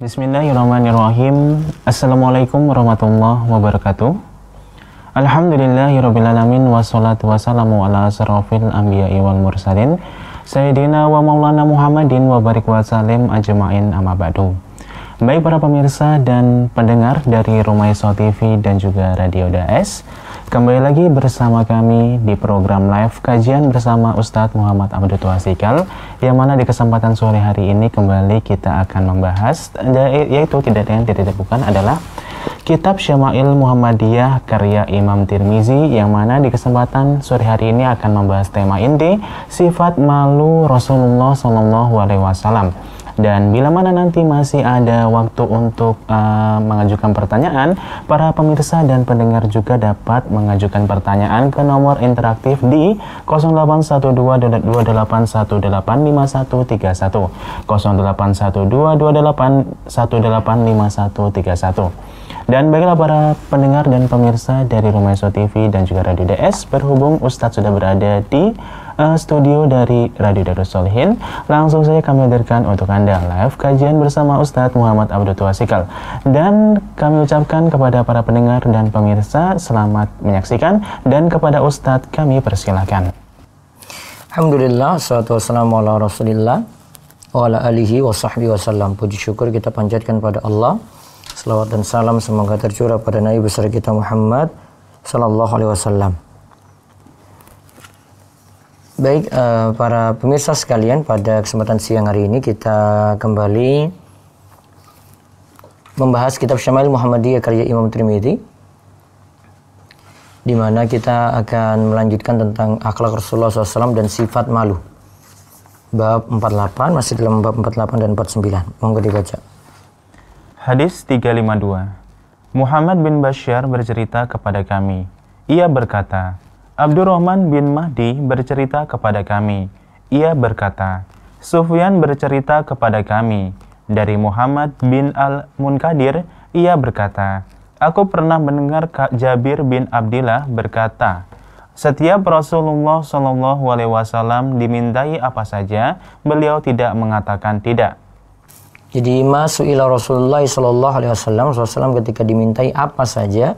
Bismillahirrahmanirrahim. Assalamualaikum warahmatullahi wabarakatuh. Alhamdulillahirrahmanirrahim. wassalatu wassalamu ala asrafil anbiya'i wal mursalin Sayyidina wa maulana Muhammadin wa barik wa salim ajma'in amma ba'du Baik para pemirsa dan pendengar dari Rumah Esau TV dan juga Radio Daes Kembali lagi bersama kami di program live kajian bersama Ustadz Muhammad Abdul Wasikal yang mana di kesempatan sore hari ini kembali kita akan membahas ya, yaitu tidak yang tidak bukan adalah Kitab Syama'il Muhammadiyah karya Imam Tirmizi yang mana di kesempatan sore hari ini akan membahas tema inti sifat malu Rasulullah SAW dan bila mana nanti masih ada waktu untuk uh, mengajukan pertanyaan, para pemirsa dan pendengar juga dapat mengajukan pertanyaan ke nomor interaktif di 0812-28185131, 081228185131 5131 dan baiklah para pendengar dan pemirsa dari Rumah TV dan juga Radio DS berhubung Ustadz sudah berada di uh, studio dari Radio Darus Solihin. Langsung saja kami hadirkan untuk Anda live kajian bersama Ustadz Muhammad Abdul Tuasikal. Dan kami ucapkan kepada para pendengar dan pemirsa selamat menyaksikan dan kepada Ustadz kami persilahkan. Alhamdulillah, salatu wassalamu ala rasulillah wa ala alihi wa sahbihi wasallam. Puji syukur kita panjatkan pada Allah. selawat dan salam semoga tercurah pada Nabi besar kita Muhammad sallallahu alaihi wasallam. Baik, uh, para pemirsa sekalian, pada kesempatan siang hari ini kita kembali membahas kitab syamail Muhammadiyah karya Imam Trimidi di mana kita akan melanjutkan tentang akhlak Rasulullah SAW dan sifat malu. Bab 48 masih dalam bab 48 dan 49. Monggo dibaca. Hadis 352. Muhammad bin Bashar bercerita kepada kami. Ia berkata, Abdurrahman bin Mahdi bercerita kepada kami. Ia berkata, Sufyan bercerita kepada kami. Dari Muhammad bin Al-Munkadir, ia berkata, Aku pernah mendengar Jabir bin Abdillah berkata, setiap Rasulullah Shallallahu Alaihi Wasallam dimintai apa saja, beliau tidak mengatakan tidak. Jadi masuk ila Rasulullah Shallallahu Alaihi Wasallam, Rasulullah ketika dimintai apa saja,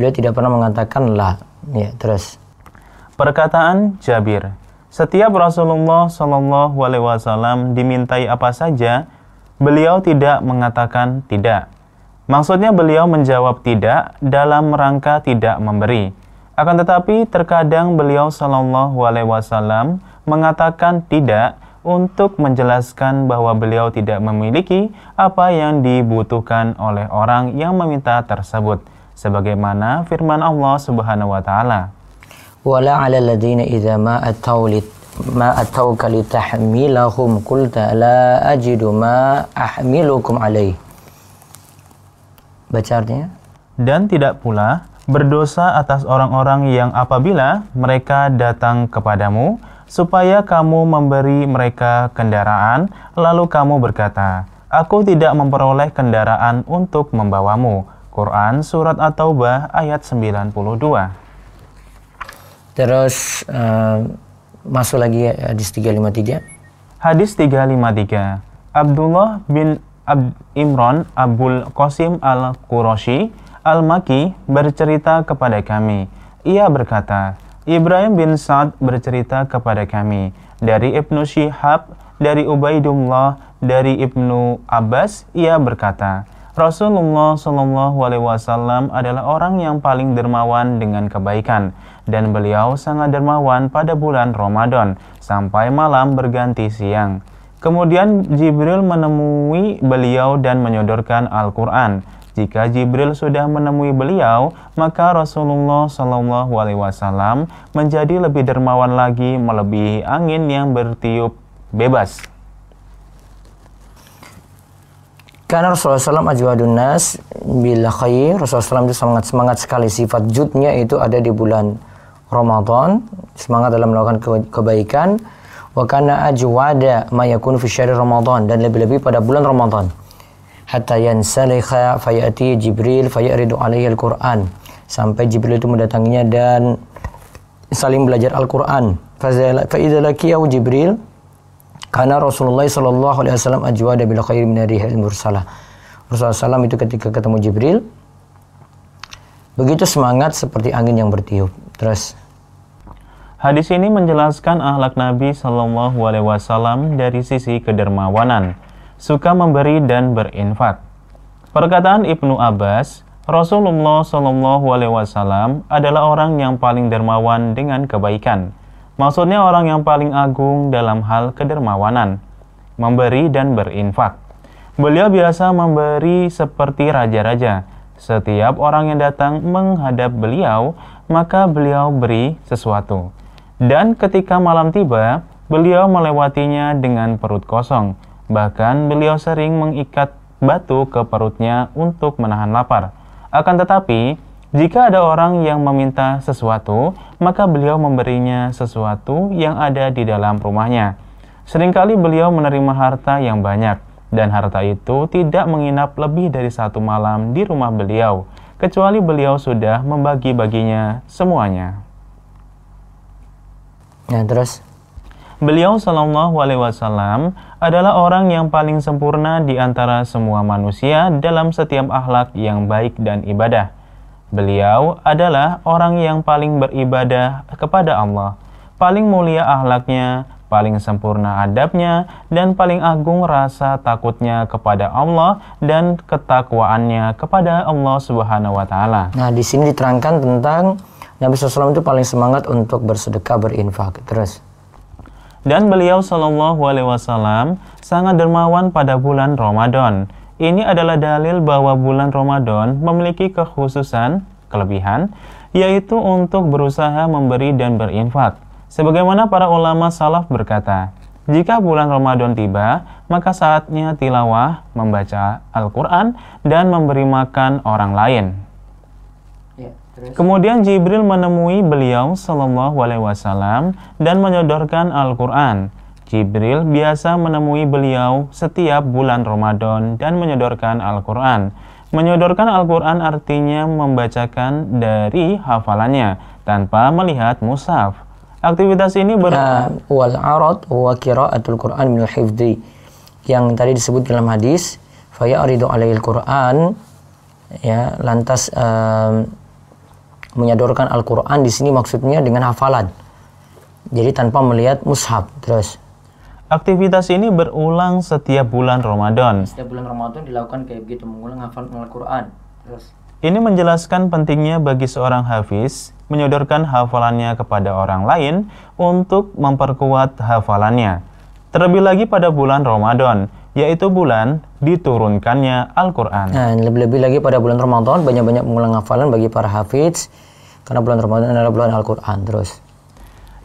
beliau tidak pernah mengatakan lah. Ya, terus. Perkataan Jabir, setiap Rasulullah Shallallahu Alaihi Wasallam dimintai apa saja, beliau tidak mengatakan tidak. Maksudnya beliau menjawab tidak dalam rangka tidak memberi. Akan tetapi terkadang beliau Shallallahu Alaihi Wasallam mengatakan tidak untuk menjelaskan bahwa beliau tidak memiliki apa yang dibutuhkan oleh orang yang meminta tersebut, sebagaimana firman Allah Subhanahu wa Ta'ala wala 'ala الذين إذا ma ataw ma atauka litahmilahum qulta la ajidu ma ahmilukum alaih baca artinya dan tidak pula berdosa atas orang-orang yang apabila mereka datang kepadamu supaya kamu memberi mereka kendaraan lalu kamu berkata aku tidak memperoleh kendaraan untuk membawamu Quran surat At-Taubah ayat 92 Terus uh, masuk lagi hadis 353. Hadis 353. Abdullah bin Ab Imran Abul Qasim Al-Qurashi Al-Maki bercerita kepada kami. Ia berkata, Ibrahim bin Sa'ad bercerita kepada kami dari Ibnu Syihab, dari Ubaidullah, dari Ibnu Abbas, ia berkata, Rasulullah Shallallahu Alaihi Wasallam adalah orang yang paling dermawan dengan kebaikan dan beliau sangat dermawan pada bulan Ramadan sampai malam berganti siang. Kemudian Jibril menemui beliau dan menyodorkan Al-Quran. Jika Jibril sudah menemui beliau, maka Rasulullah Shallallahu Alaihi Wasallam menjadi lebih dermawan lagi, melebihi angin yang bertiup bebas. Karena Rasulullah SAW ajwadun nas bila khair. Rasulullah SAW itu semangat semangat sekali sifat judnya itu ada di bulan Ramadan, semangat dalam melakukan kebaikan, wa kana ajwada ma yakunu fi syahr Ramadan dan lebih-lebih pada bulan Ramadan. Hatta yansalikha fayati Jibril fayaridu alaihi al-Qur'an. Sampai Jibril itu mendatanginya dan saling belajar Al-Qur'an. Fa idza laqiya Jibril karena Rasulullah sallallahu alaihi wasallam ajwada bil khair min al mursalah. Rasulullah SAW itu ketika ketemu Jibril begitu semangat seperti angin yang bertiup. Terus Hadis ini menjelaskan ahlak Nabi Shallallahu Alaihi Wasallam dari sisi kedermawanan, suka memberi dan berinfak. Perkataan Ibnu Abbas, Rasulullah Shallallahu Alaihi Wasallam adalah orang yang paling dermawan dengan kebaikan. Maksudnya orang yang paling agung dalam hal kedermawanan, memberi dan berinfak. Beliau biasa memberi seperti raja-raja. Setiap orang yang datang menghadap beliau, maka beliau beri sesuatu. Dan ketika malam tiba, beliau melewatinya dengan perut kosong. Bahkan beliau sering mengikat batu ke perutnya untuk menahan lapar. Akan tetapi, jika ada orang yang meminta sesuatu, maka beliau memberinya sesuatu yang ada di dalam rumahnya. Seringkali beliau menerima harta yang banyak, dan harta itu tidak menginap lebih dari satu malam di rumah beliau, kecuali beliau sudah membagi-baginya semuanya. Nah terus Beliau Shallallahu Alaihi Wasallam adalah orang yang paling sempurna di antara semua manusia dalam setiap akhlak yang baik dan ibadah. Beliau adalah orang yang paling beribadah kepada Allah, paling mulia akhlaknya, paling sempurna adabnya, dan paling agung rasa takutnya kepada Allah dan ketakwaannya kepada Allah Subhanahu wa Ta'ala. Nah, di sini diterangkan tentang Nabi SAW itu paling semangat untuk bersedekah, berinfak. Terus. Dan beliau Shallallahu Alaihi Wasallam sangat dermawan pada bulan Ramadan. Ini adalah dalil bahwa bulan Ramadan memiliki kekhususan, kelebihan, yaitu untuk berusaha memberi dan berinfak. Sebagaimana para ulama salaf berkata, jika bulan Ramadan tiba, maka saatnya tilawah, membaca Al-Quran, dan memberi makan orang lain. Kemudian Jibril menemui beliau Shallallahu Alaihi Wasallam dan menyodorkan Al-Quran. Jibril biasa menemui beliau setiap bulan Ramadan dan menyodorkan Al-Quran. Menyodorkan Al-Quran artinya membacakan dari hafalannya tanpa melihat musaf. Aktivitas ini ber... Ya, wal arad wa qiraatul Quran al hifdi. Yang tadi disebut dalam hadis, faya aridu Al Quran, ya lantas menyodorkan Al-Quran di sini maksudnya dengan hafalan. Jadi tanpa melihat mushaf. Terus. Aktivitas ini berulang setiap bulan Ramadan. Setiap bulan Ramadan dilakukan kayak begitu, mengulang hafal Al-Quran. Terus. Ini menjelaskan pentingnya bagi seorang hafiz menyodorkan hafalannya kepada orang lain untuk memperkuat hafalannya. Terlebih lagi pada bulan Ramadan, yaitu bulan diturunkannya Al-Quran. Nah, lebih-lebih lagi pada bulan Ramadan, banyak-banyak mengulang hafalan bagi para hafidz, karena bulan Ramadan adalah bulan Al-Quran terus.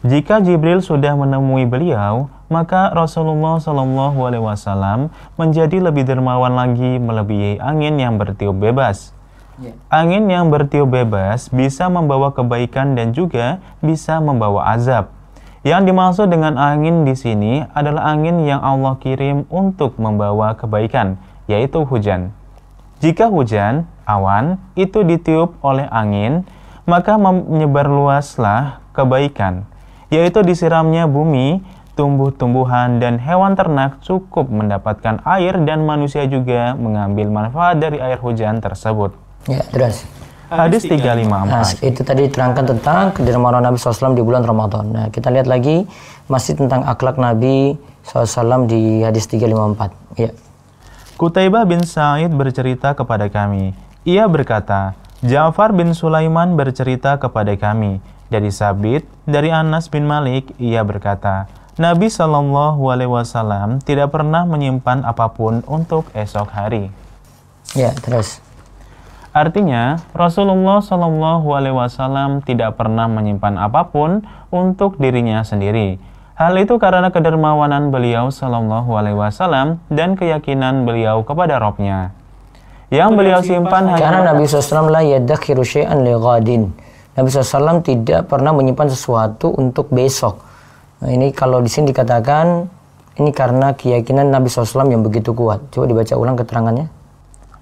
Jika Jibril sudah menemui beliau, maka Rasulullah Shallallahu Alaihi Wasallam menjadi lebih dermawan lagi melebihi angin yang bertiup bebas. Ya. Angin yang bertiup bebas bisa membawa kebaikan dan juga bisa membawa azab. Yang dimaksud dengan angin di sini adalah angin yang Allah kirim untuk membawa kebaikan, yaitu hujan. Jika hujan, awan, itu ditiup oleh angin, maka menyebar luaslah kebaikan, yaitu disiramnya bumi, tumbuh-tumbuhan, dan hewan ternak cukup mendapatkan air dan manusia juga mengambil manfaat dari air hujan tersebut. Ya, terus. Hadis lima Nah, itu tadi diterangkan tentang kedermawanan Nabi SAW di bulan Ramadan. Nah, kita lihat lagi masih tentang akhlak Nabi SAW di hadis 354. Ya. Kutaibah bin Sa'id bercerita kepada kami. Ia berkata, Ja'far bin Sulaiman bercerita kepada kami. Dari Sabit, dari Anas bin Malik, ia berkata, Nabi Shallallahu Alaihi Wasallam tidak pernah menyimpan apapun untuk esok hari. Ya, terus. Artinya, Rasulullah Shallallahu Alaihi Wasallam tidak pernah menyimpan apapun untuk dirinya sendiri. Hal itu karena kedermawanan beliau Shallallahu Alaihi Wasallam dan keyakinan beliau kepada Robnya. Yang beliau simpan hanya karena Nabi SAW lah yadakhiru syai'an li Nabi SAW tidak pernah menyimpan sesuatu untuk besok. Nah, ini kalau di sini dikatakan ini karena keyakinan Nabi SAW yang begitu kuat. Coba dibaca ulang keterangannya.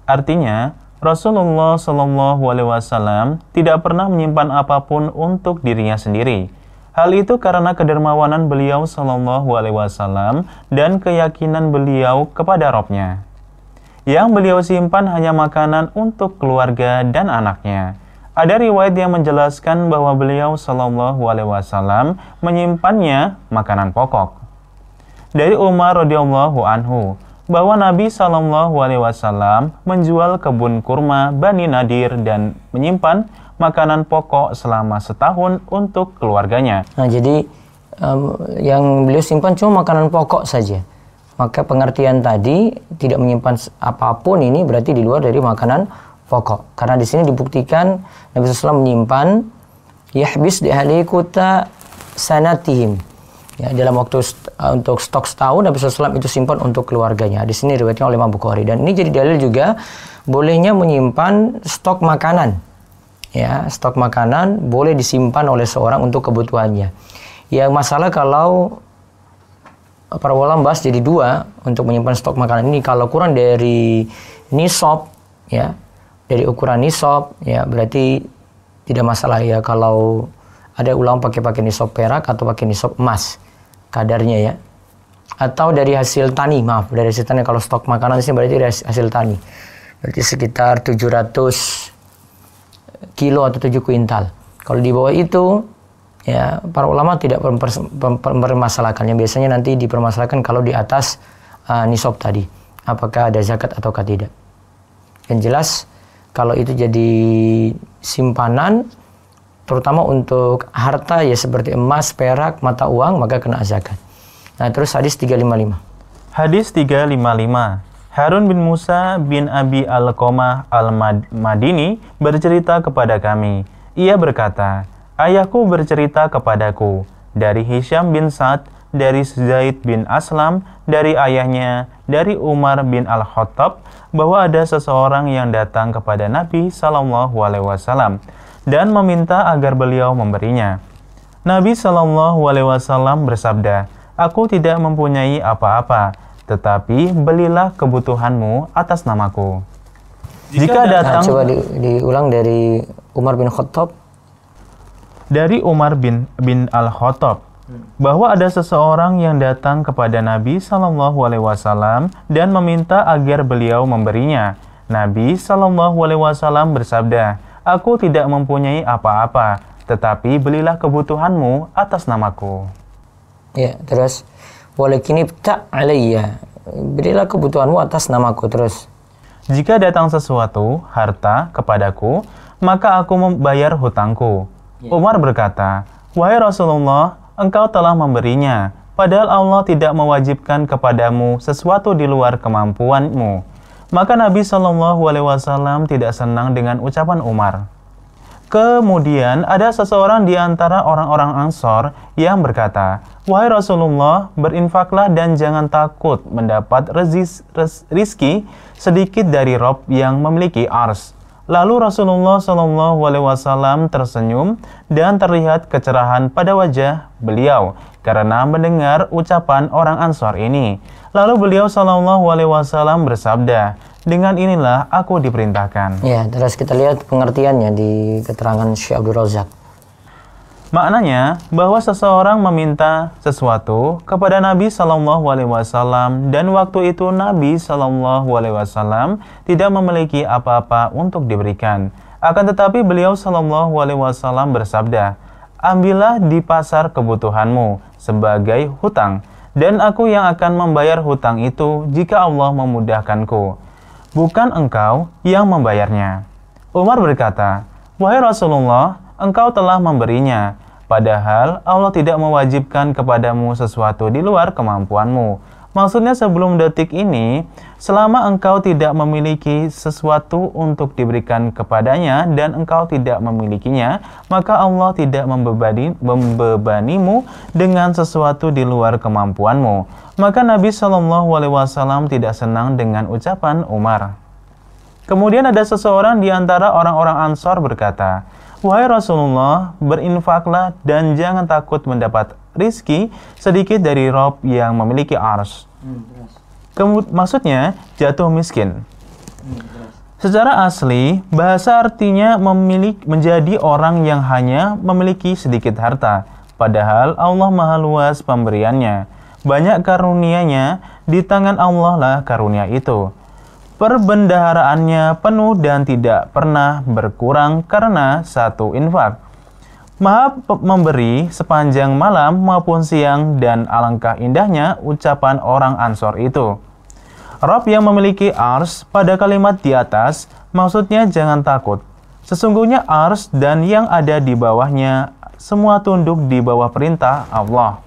Artinya, Rasulullah Shallallahu Alaihi Wasallam tidak pernah menyimpan apapun untuk dirinya sendiri. Hal itu karena kedermawanan beliau Shallallahu Alaihi Wasallam dan keyakinan beliau kepada Robnya. Yang beliau simpan hanya makanan untuk keluarga dan anaknya. Ada riwayat yang menjelaskan bahwa beliau Shallallahu Alaihi Wasallam menyimpannya makanan pokok. Dari Umar radhiyallahu anhu, bahwa Nabi Shallallahu Alaihi Wasallam menjual kebun kurma Bani Nadir dan menyimpan makanan pokok selama setahun untuk keluarganya. Nah, jadi um, yang beliau simpan cuma makanan pokok saja. Maka pengertian tadi tidak menyimpan apapun ini berarti di luar dari makanan pokok. Karena di sini dibuktikan Nabi SAW menyimpan yahbis di halikuta sanatihim Ya, dalam waktu st eh, untuk stok setahun Nabi SAW itu simpan untuk keluarganya. Di sini riwayatnya oleh Imam Bukhari. Dan ini jadi dalil juga bolehnya menyimpan stok makanan. Ya, stok makanan boleh disimpan oleh seorang untuk kebutuhannya. ya masalah kalau para ulama bahas jadi dua untuk menyimpan stok makanan ini kalau kurang dari nisab ya dari ukuran nisab ya berarti tidak masalah ya kalau ada ulang pakai pakai nisab perak atau pakai nisab emas kadarnya ya atau dari hasil tani maaf dari hasil tani kalau stok makanan sih berarti hasil tani berarti sekitar 700 kilo atau 7 kuintal kalau di bawah itu ya para ulama tidak mempermasalahkannya biasanya nanti dipermasalahkan kalau di atas uh, nisab tadi apakah ada zakat atau tidak yang jelas kalau itu jadi simpanan terutama untuk harta ya seperti emas, perak, mata uang maka kena zakat. Nah, terus hadis 355. Hadis 355. Harun bin Musa bin Abi Al-Qamah Al-Madini bercerita kepada kami. Ia berkata, "Ayahku bercerita kepadaku dari Hisham bin Sa'ad, dari Zaid bin Aslam, dari ayahnya, dari Umar bin Al-Khattab bahwa ada seseorang yang datang kepada Nabi Shallallahu alaihi wasallam dan meminta agar beliau memberinya. Nabi Shallallahu Alaihi Wasallam bersabda, "Aku tidak mempunyai apa-apa, tetapi belilah kebutuhanmu atas namaku." Jika datang, nah, coba di, diulang dari Umar bin Khattab. Dari Umar bin bin Al Khattab hmm. bahwa ada seseorang yang datang kepada Nabi Shallallahu Alaihi Wasallam dan meminta agar beliau memberinya. Nabi Shallallahu Alaihi Wasallam bersabda, Aku tidak mempunyai apa-apa, tetapi belilah kebutuhanmu atas namaku. Ya, terus walakini tak alaiya. Berilah kebutuhanmu atas namaku terus. Jika datang sesuatu, harta, kepadaku, maka aku membayar hutangku. Ya. Umar berkata, Wahai Rasulullah, engkau telah memberinya, padahal Allah tidak mewajibkan kepadamu sesuatu di luar kemampuanmu. Maka Nabi Shallallahu Alaihi Wasallam tidak senang dengan ucapan Umar. Kemudian ada seseorang di antara orang-orang Ansor yang berkata, Wahai Rasulullah, berinfaklah dan jangan takut mendapat rezis, rez, rizki sedikit dari Rob yang memiliki ars. Lalu Rasulullah Shallallahu Alaihi Wasallam tersenyum dan terlihat kecerahan pada wajah beliau karena mendengar ucapan orang Ansor ini. Lalu beliau Shallallahu Alaihi Wasallam bersabda, dengan inilah aku diperintahkan. Ya, terus kita lihat pengertiannya di keterangan Syekh Abdul Razak. Maknanya bahwa seseorang meminta sesuatu kepada Nabi Shallallahu Alaihi Wasallam dan waktu itu Nabi Shallallahu Alaihi Wasallam tidak memiliki apa-apa untuk diberikan. Akan tetapi beliau Shallallahu Alaihi Wasallam bersabda, ambillah di pasar kebutuhanmu sebagai hutang, dan aku yang akan membayar hutang itu jika Allah memudahkanku. Bukan engkau yang membayarnya. Umar berkata, Wahai Rasulullah, engkau telah memberinya, padahal Allah tidak mewajibkan kepadamu sesuatu di luar kemampuanmu, Maksudnya sebelum detik ini, selama engkau tidak memiliki sesuatu untuk diberikan kepadanya dan engkau tidak memilikinya, maka Allah tidak membebani, membebanimu dengan sesuatu di luar kemampuanmu. Maka Nabi Shallallahu Alaihi Wasallam tidak senang dengan ucapan Umar. Kemudian ada seseorang di antara orang-orang Ansor berkata, Wahai Rasulullah, berinfaklah dan jangan takut mendapat rizki sedikit dari Rob yang memiliki ars. Hmm, maksudnya jatuh miskin. Hmm, Secara asli, bahasa artinya memiliki menjadi orang yang hanya memiliki sedikit harta, padahal Allah Maha Luas pemberiannya. Banyak karunianya di tangan Allah lah karunia itu. Perbendaharaannya penuh dan tidak pernah berkurang karena satu infak. Maha memberi sepanjang malam maupun siang dan alangkah indahnya ucapan orang Ansor itu. Rob yang memiliki ars pada kalimat di atas maksudnya jangan takut. Sesungguhnya ars dan yang ada di bawahnya semua tunduk di bawah perintah Allah.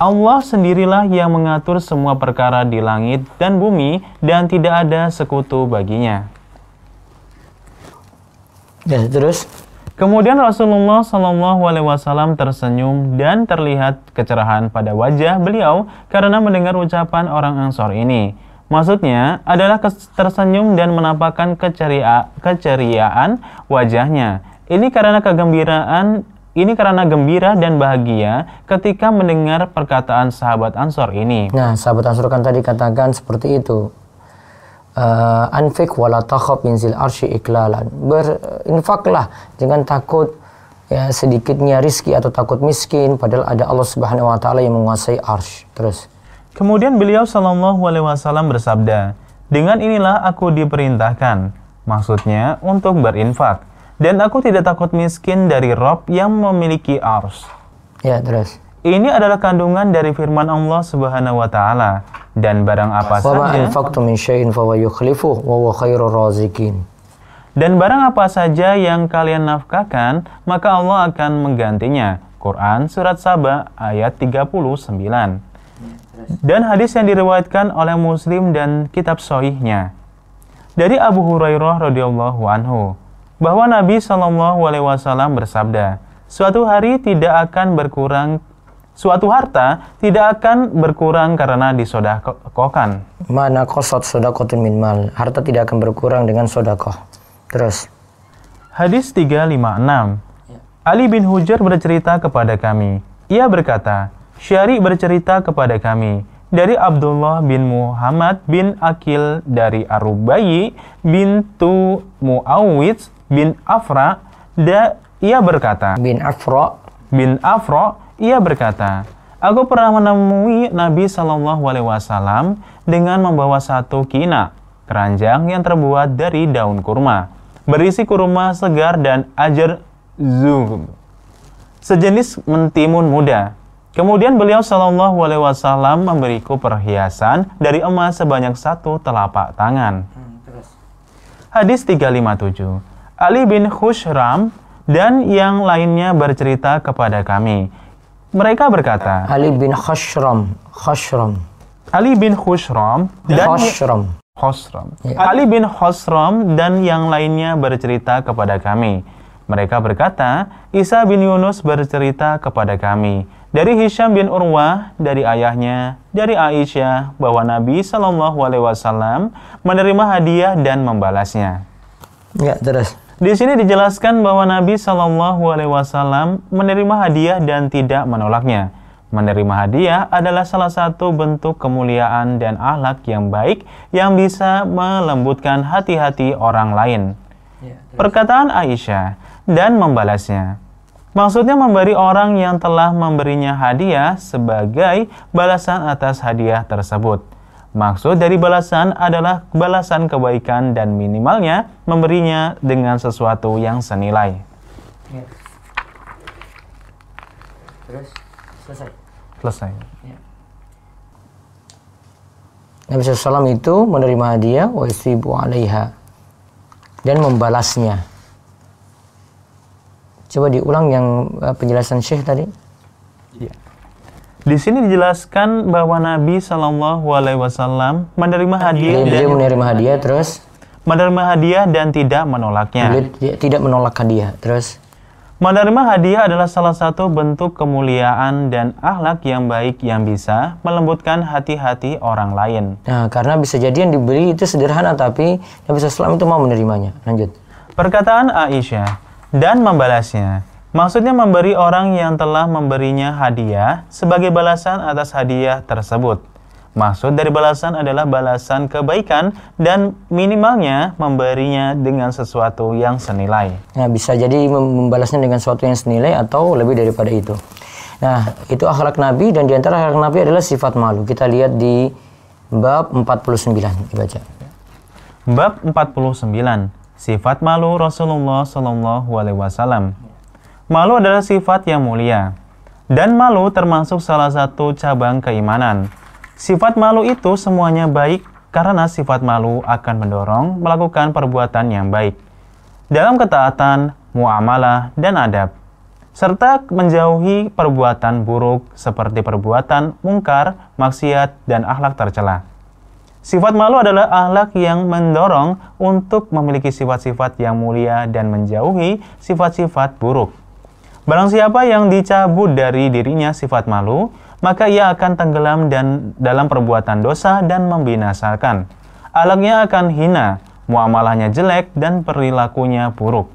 Allah sendirilah yang mengatur semua perkara di langit dan bumi dan tidak ada sekutu baginya. Ya, terus Kemudian Rasulullah Shallallahu Alaihi Wasallam tersenyum dan terlihat kecerahan pada wajah beliau karena mendengar ucapan orang Ansor ini. Maksudnya adalah tersenyum dan menampakkan keceria keceriaan wajahnya. Ini karena kegembiraan ini karena gembira dan bahagia ketika mendengar perkataan sahabat Ansor ini. Nah, sahabat Ansor kan tadi katakan seperti itu uh, eh, anfik wala takhaf zil arsy iklalan. Berinfaklah jangan takut ya sedikitnya rizki atau takut miskin padahal ada Allah Subhanahu wa taala yang menguasai arsy. Terus Kemudian beliau sallallahu alaihi wasallam bersabda, "Dengan inilah aku diperintahkan, maksudnya untuk berinfak, dan aku tidak takut miskin dari Rob yang memiliki ars." Ya, terus. Ini adalah kandungan dari firman Allah Subhanahu wa taala dan barang apa saja Dan barang apa saja yang kalian nafkahkan, maka Allah akan menggantinya. Quran surat Saba ayat 39. Dan hadis yang diriwayatkan oleh Muslim dan kitab sahihnya Dari Abu Hurairah radhiyallahu anhu bahwa Nabi Shallallahu alaihi wasallam bersabda, "Suatu hari tidak akan berkurang suatu harta tidak akan berkurang karena disodakokan. Mana kosot sodakotun min mal. Harta tidak akan berkurang dengan sodakoh. Terus. Hadis 356. Ali bin Hujar bercerita kepada kami. Ia berkata, Syari bercerita kepada kami dari Abdullah bin Muhammad bin Akil dari Arubayi bintu Muawiz bin Afra da ia berkata bin Afra bin Afra ia berkata, Aku pernah menemui Nabi Shallallahu Alaihi Wasallam dengan membawa satu kina, keranjang yang terbuat dari daun kurma, berisi kurma segar dan ajar zub, sejenis mentimun muda. Kemudian beliau Shallallahu Alaihi Wasallam memberiku perhiasan dari emas sebanyak satu telapak tangan. Hmm, Hadis 357. Ali bin Khushram dan yang lainnya bercerita kepada kami mereka berkata, Ali bin Khashram, Khashram. Ali bin Khushram dan Khashram. Khosram. Ya. Ali bin Khosram dan yang lainnya bercerita kepada kami. Mereka berkata, Isa bin Yunus bercerita kepada kami dari Hisham bin Urwah, dari ayahnya, dari Aisyah, bahwa Nabi Shallallahu Alaihi Wasallam menerima hadiah dan membalasnya. Ya, terus. Di sini dijelaskan bahwa Nabi Shallallahu Alaihi Wasallam menerima hadiah dan tidak menolaknya. Menerima hadiah adalah salah satu bentuk kemuliaan dan akhlak yang baik yang bisa melembutkan hati-hati orang lain. Ya, Perkataan Aisyah dan membalasnya. Maksudnya memberi orang yang telah memberinya hadiah sebagai balasan atas hadiah tersebut. Maksud dari balasan adalah balasan kebaikan dan minimalnya memberinya dengan sesuatu yang senilai. Ya. Terus selesai. Selesai. Ya. Nabi Sallam itu menerima hadiah wa alaiha dan membalasnya. Coba diulang yang eh, penjelasan Syekh tadi. Di sini dijelaskan bahwa Nabi Shallallahu Alaihi Wasallam menerima hadiah. Jadi, dan menerima hadiah terus. Menerima hadiah dan tidak menolaknya. tidak menolak hadiah terus. Menerima hadiah adalah salah satu bentuk kemuliaan dan akhlak yang baik yang bisa melembutkan hati-hati orang lain. Nah, karena bisa jadi yang diberi itu sederhana tapi Nabi Shallallahu itu mau menerimanya. Lanjut. Perkataan Aisyah dan membalasnya Maksudnya memberi orang yang telah memberinya hadiah sebagai balasan atas hadiah tersebut. Maksud dari balasan adalah balasan kebaikan dan minimalnya memberinya dengan sesuatu yang senilai. Nah, bisa jadi membalasnya dengan sesuatu yang senilai atau lebih daripada itu. Nah, itu akhlak Nabi dan di antara akhlak Nabi adalah sifat malu. Kita lihat di bab 49 dibaca. Bab 49 Sifat malu Rasulullah Shallallahu Alaihi Wasallam. Malu adalah sifat yang mulia. Dan malu termasuk salah satu cabang keimanan. Sifat malu itu semuanya baik karena sifat malu akan mendorong melakukan perbuatan yang baik dalam ketaatan, muamalah, dan adab, serta menjauhi perbuatan buruk seperti perbuatan mungkar, maksiat, dan akhlak tercela. Sifat malu adalah akhlak yang mendorong untuk memiliki sifat-sifat yang mulia dan menjauhi sifat-sifat buruk. Barang siapa yang dicabut dari dirinya sifat malu, maka ia akan tenggelam dan dalam perbuatan dosa dan membinasakan. alangnya akan hina, muamalahnya jelek dan perilakunya buruk.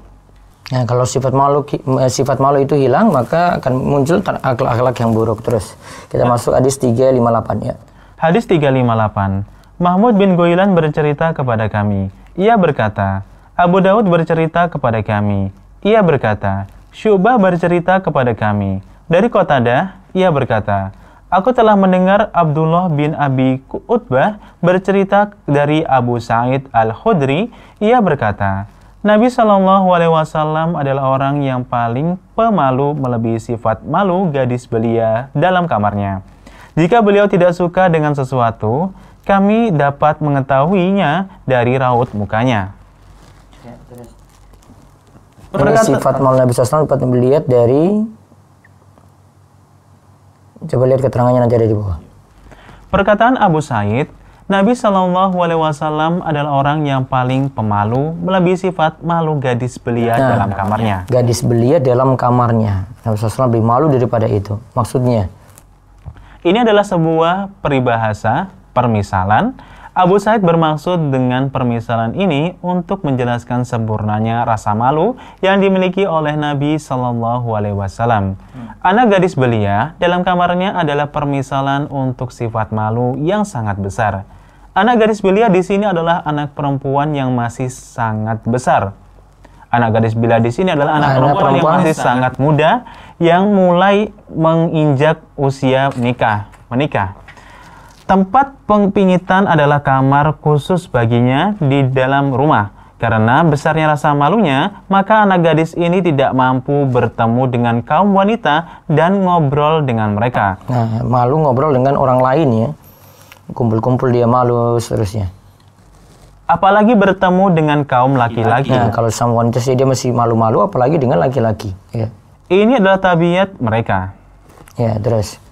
Nah, kalau sifat malu eh, sifat malu itu hilang, maka akan muncul akhlak-akhlak yang buruk terus. Kita ya. masuk hadis 358 ya. Hadis 358. Mahmud bin Goilan bercerita kepada kami. Ia berkata, Abu Daud bercerita kepada kami. Ia berkata, Syubah bercerita kepada kami, dari Kotada, ia berkata, Aku telah mendengar Abdullah bin Abi Utbah bercerita dari Abu Sa'id Al-Khudri. Ia berkata, Nabi Shallallahu Alaihi Wasallam adalah orang yang paling pemalu melebihi sifat malu gadis belia dalam kamarnya. Jika beliau tidak suka dengan sesuatu, kami dapat mengetahuinya dari raut mukanya. Ya, terus. Ini sifat Maulana bisa SAW dapat dilihat dari Coba lihat keterangannya nanti ada di bawah. Perkataan Abu Said, Nabi Shallallahu Alaihi Wasallam adalah orang yang paling pemalu melebihi sifat malu gadis belia nah, dalam kamarnya. Gadis belia dalam kamarnya. Nabi SAW lebih malu daripada itu. Maksudnya? Ini adalah sebuah peribahasa, permisalan, Abu Said bermaksud dengan permisalan ini untuk menjelaskan sempurnanya rasa malu yang dimiliki oleh Nabi Shallallahu Alaihi Wasallam. Hmm. Anak gadis belia dalam kamarnya adalah permisalan untuk sifat malu yang sangat besar. Anak gadis belia di sini adalah anak perempuan yang masih sangat besar. Anak gadis belia di sini adalah anak, anak perempuan, perempuan yang masih sangat muda yang mulai menginjak usia nikah, menikah. Tempat pengpingitan adalah kamar khusus baginya di dalam rumah. Karena besarnya rasa malunya, maka anak gadis ini tidak mampu bertemu dengan kaum wanita dan ngobrol dengan mereka. Nah, malu ngobrol dengan orang lain ya. Kumpul-kumpul dia malu seterusnya. Apalagi bertemu dengan kaum laki-laki. Nah, kalau sama wanita sih dia masih malu-malu, apalagi dengan laki-laki. Ya. Ini adalah tabiat mereka. Ya, terus.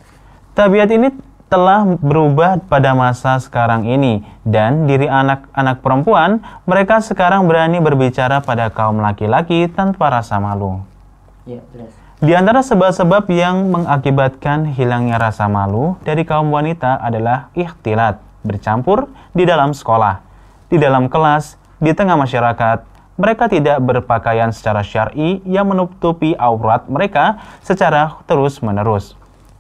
Tabiat ini telah berubah pada masa sekarang ini dan diri anak-anak perempuan mereka sekarang berani berbicara pada kaum laki-laki tanpa rasa malu. Ya, Di antara sebab-sebab yang mengakibatkan hilangnya rasa malu dari kaum wanita adalah ikhtilat, bercampur di dalam sekolah, di dalam kelas, di tengah masyarakat. Mereka tidak berpakaian secara syar'i yang menutupi aurat mereka secara terus-menerus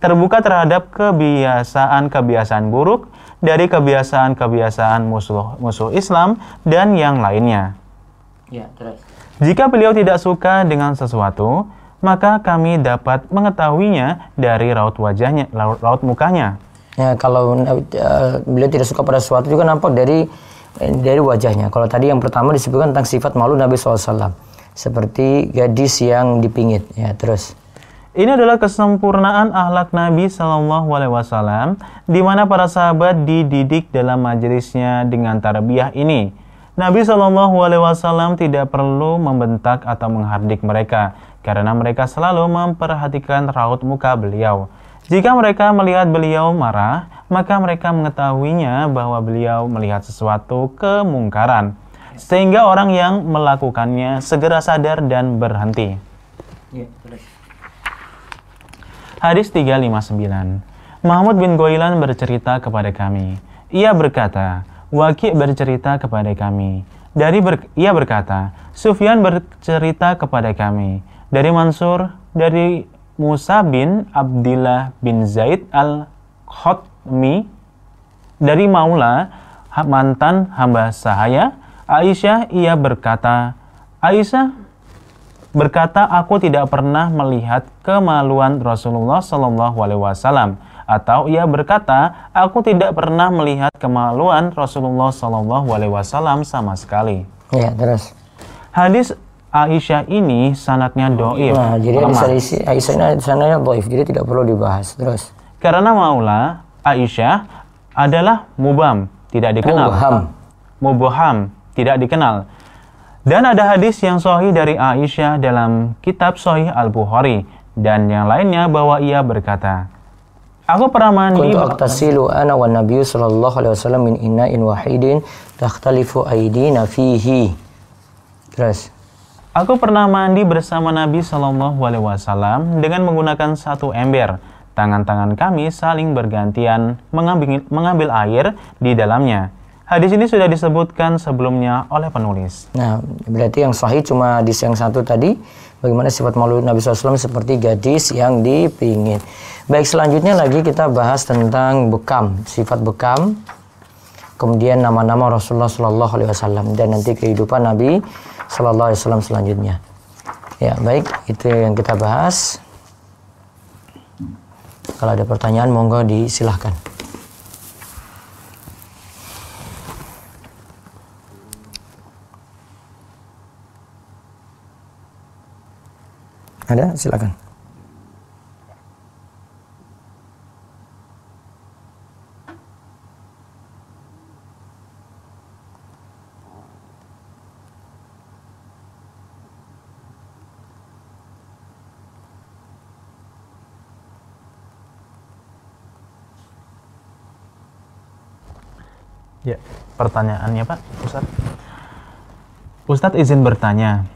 terbuka terhadap kebiasaan-kebiasaan buruk dari kebiasaan-kebiasaan musuh musuh Islam dan yang lainnya. Ya, terus. Jika beliau tidak suka dengan sesuatu, maka kami dapat mengetahuinya dari raut wajahnya, raut, raut mukanya. Ya, kalau uh, beliau tidak suka pada sesuatu juga nampak dari eh, dari wajahnya. Kalau tadi yang pertama disebutkan tentang sifat malu Nabi SAW. Seperti gadis yang dipingit. Ya, terus. Ini adalah kesempurnaan ahlak Nabi Shallallahu Alaihi Wasallam, di mana para sahabat dididik dalam majelisnya dengan tarbiyah ini. Nabi Shallallahu Alaihi Wasallam tidak perlu membentak atau menghardik mereka, karena mereka selalu memperhatikan raut muka beliau. Jika mereka melihat beliau marah, maka mereka mengetahuinya bahwa beliau melihat sesuatu kemungkaran, sehingga orang yang melakukannya segera sadar dan berhenti. Yeah, ya, Hadis 359. Mahmud bin Goilan bercerita kepada kami. Ia berkata, Waki bercerita kepada kami. Dari ber, ia berkata, Sufyan bercerita kepada kami. Dari Mansur, dari Musa bin Abdillah bin Zaid al-Khotmi, dari Maula, mantan hamba sahaya, Aisyah ia berkata, Aisyah berkata, "Aku tidak pernah melihat kemaluan Rasulullah Shallallahu alaihi wasallam." Atau ia berkata, "Aku tidak pernah melihat kemaluan Rasulullah Shallallahu alaihi wasallam sama sekali." Ya, terus. Hadis Aisyah ini sanatnya doif. Nah, jadi hadis Aisyah ini sanatnya doif, jadi tidak perlu dibahas. Terus. Karena maula Aisyah adalah mubam, tidak dikenal. Mubham. Mubham, tidak dikenal. Dan ada hadis yang sahih dari Aisyah dalam kitab sahih Al-Bukhari dan yang lainnya bahwa ia berkata, Aku pernah mandi. Kuntu aktasilu ana wa nabiyyu sallallahu alaihi wasallam min inna'in wahidin takhtalifu aidina fihi. Terus. Aku pernah mandi bersama Nabi Shallallahu Alaihi Wasallam dengan menggunakan satu ember. Tangan-tangan kami saling bergantian mengambil, mengambil air di dalamnya. Hadis ini sudah disebutkan sebelumnya oleh penulis. Nah, berarti yang sahih cuma di yang satu tadi, bagaimana sifat malu Nabi SAW seperti gadis yang dipingit. Baik, selanjutnya lagi kita bahas tentang bekam, sifat bekam, kemudian nama-nama Rasulullah Shallallahu Alaihi Wasallam dan nanti kehidupan Nabi Shallallahu Alaihi Wasallam selanjutnya. Ya, baik, itu yang kita bahas. Kalau ada pertanyaan, monggo disilahkan. Ada? Silakan. Ya, pertanyaannya Pak Ustadz. Ustadz izin bertanya,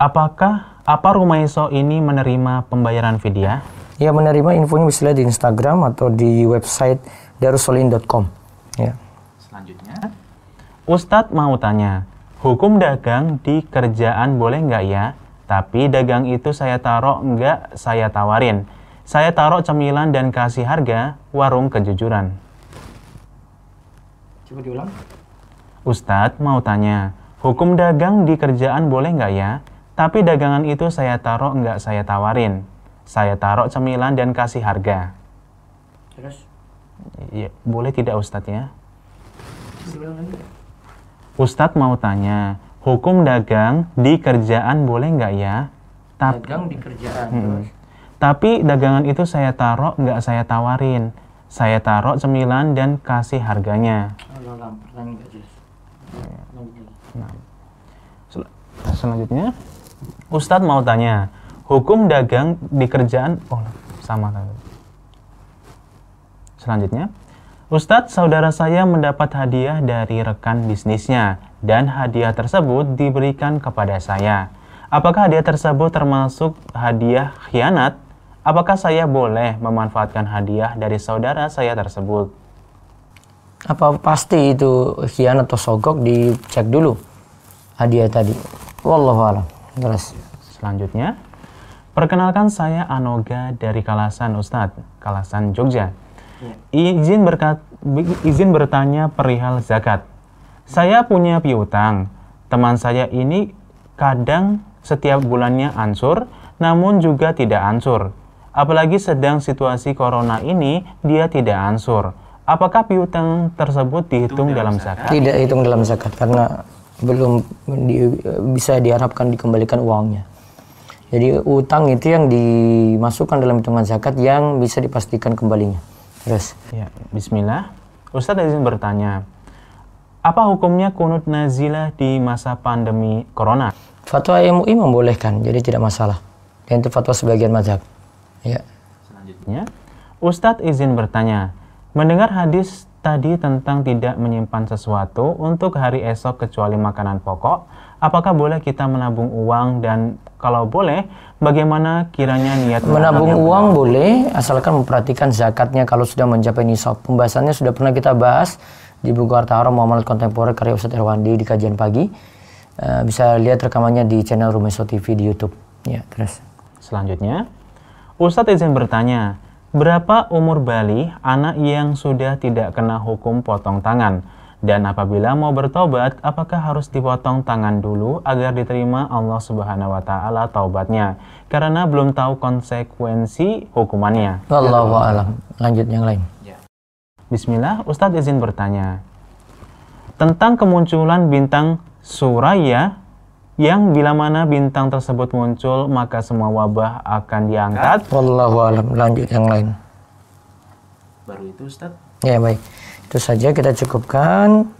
apakah apa rumah ISO ini menerima pembayaran vidya? Ya menerima infonya bisa lihat di Instagram atau di website darussolin.com Ya. Selanjutnya, Ustadz mau tanya, hukum dagang di kerjaan boleh nggak ya? Tapi dagang itu saya taruh nggak saya tawarin. Saya taruh cemilan dan kasih harga warung kejujuran. Coba diulang. Ustadz mau tanya, hukum dagang di kerjaan boleh nggak ya? Tapi dagangan itu saya taruh nggak saya tawarin. Saya taruh cemilan dan kasih harga. Terus? Ya, boleh tidak Ustadz ya? Ustadz mau tanya, hukum dagang di kerjaan boleh nggak ya? Tapi, dagang di kerjaan. Hmm, Tapi dagangan itu saya taruh nggak saya tawarin. Saya taruh cemilan dan kasih harganya. sel selanjutnya. Ustadz mau tanya, hukum dagang di kerjaan oh sama tadi. Kan? Selanjutnya, Ustadz, saudara saya mendapat hadiah dari rekan bisnisnya dan hadiah tersebut diberikan kepada saya. Apakah hadiah tersebut termasuk hadiah khianat? Apakah saya boleh memanfaatkan hadiah dari saudara saya tersebut? Apa pasti itu khianat atau sogok dicek dulu hadiah tadi. Wallahu Terus selanjutnya, perkenalkan saya Anoga dari Kalasan Ustadz, Kalasan Jogja. Ya. Izin berkat, izin bertanya perihal zakat. Saya punya piutang. Teman saya ini kadang setiap bulannya ansur, namun juga tidak ansur. Apalagi sedang situasi corona ini, dia tidak ansur. Apakah piutang tersebut dihitung dalam zakat? Tidak hitung dalam zakat karena belum di, bisa diharapkan dikembalikan uangnya. Jadi utang itu yang dimasukkan dalam hitungan zakat yang bisa dipastikan kembalinya. Terus. Ya, Bismillah. Ustadz izin bertanya, apa hukumnya kunut nazilah di masa pandemi corona? Fatwa MUI membolehkan, jadi tidak masalah. Dan itu fatwa sebagian mazhab. Ya. Selanjutnya, Ustadz izin bertanya, mendengar hadis tadi tentang tidak menyimpan sesuatu untuk hari esok kecuali makanan pokok. Apakah boleh kita menabung uang dan kalau boleh bagaimana kiranya niat menabung uang benar? boleh asalkan memperhatikan zakatnya kalau sudah mencapai nisab. Pembahasannya sudah pernah kita bahas di buku Harta Haram Muamalat Kontemporer karya Ustadz Erwandi di kajian pagi. Uh, bisa lihat rekamannya di channel Rumeso TV di YouTube. Ya, terus. Selanjutnya, Ustadz izin bertanya, Berapa umur bali anak yang sudah tidak kena hukum potong tangan? Dan apabila mau bertobat, apakah harus dipotong tangan dulu agar diterima Allah Subhanahu wa taala taubatnya? Karena belum tahu konsekuensi hukumannya. Wallahu alam. Lanjut yang lain. Ya. Bismillah, Ustadz izin bertanya. Tentang kemunculan bintang Suraya yang bila mana bintang tersebut muncul maka semua wabah akan diangkat. Ah. Wallahu alam. Lanjut yang lain. Baru itu Ustaz. Ya baik. Itu saja kita cukupkan.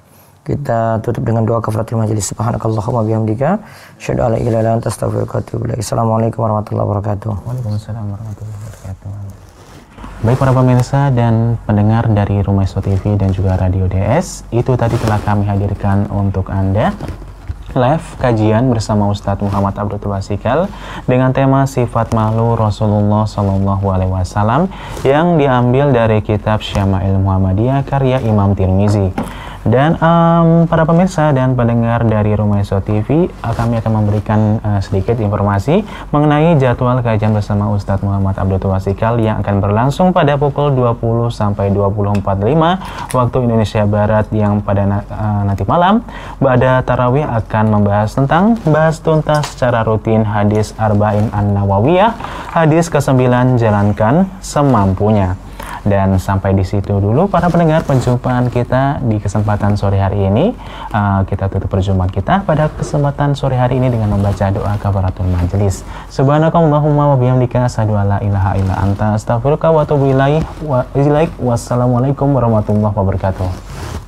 Kita tutup dengan doa kafaratul majelis. Subhanakallahumma bihamdika asyhadu an la ilaha illa anta astaghfiruka wa atubu ilaik. Assalamualaikum warahmatullahi wabarakatuh. Waalaikumsalam warahmatullahi wabarakatuh. Baik para pemirsa dan pendengar dari Rumah Iso TV dan juga Radio DS, itu tadi telah kami hadirkan untuk Anda live kajian bersama Ustadz Muhammad Abdul Tawasikal dengan tema sifat malu Rasulullah Shallallahu Alaihi Wasallam yang diambil dari kitab Syama'il Muhammadiyah karya Imam Tirmizi. Dan um, para pemirsa dan pendengar dari Rumah Iso TV, uh, eh, kami akan memberikan uh, sedikit informasi mengenai jadwal kajian bersama Ustadz Muhammad Abdul Tuasikal yang akan berlangsung pada pukul 20 sampai 20.45 waktu Indonesia Barat yang pada na uh, nanti malam pada tarawih akan membahas tentang bahas tuntas secara rutin hadis Arba'in An-Nawawiyah, hadis ke-9 jalankan semampunya. Dan sampai di situ dulu para pendengar perjumpaan kita di kesempatan sore hari ini. Uh, kita tutup perjumpaan kita pada kesempatan sore hari ini dengan membaca doa kafaratul majelis. Subhanakallahumma wa bihamdika asyhadu an la ilaha illa anta astaghfiruka wa atubu ilaik. Wassalamualaikum warahmatullahi wabarakatuh.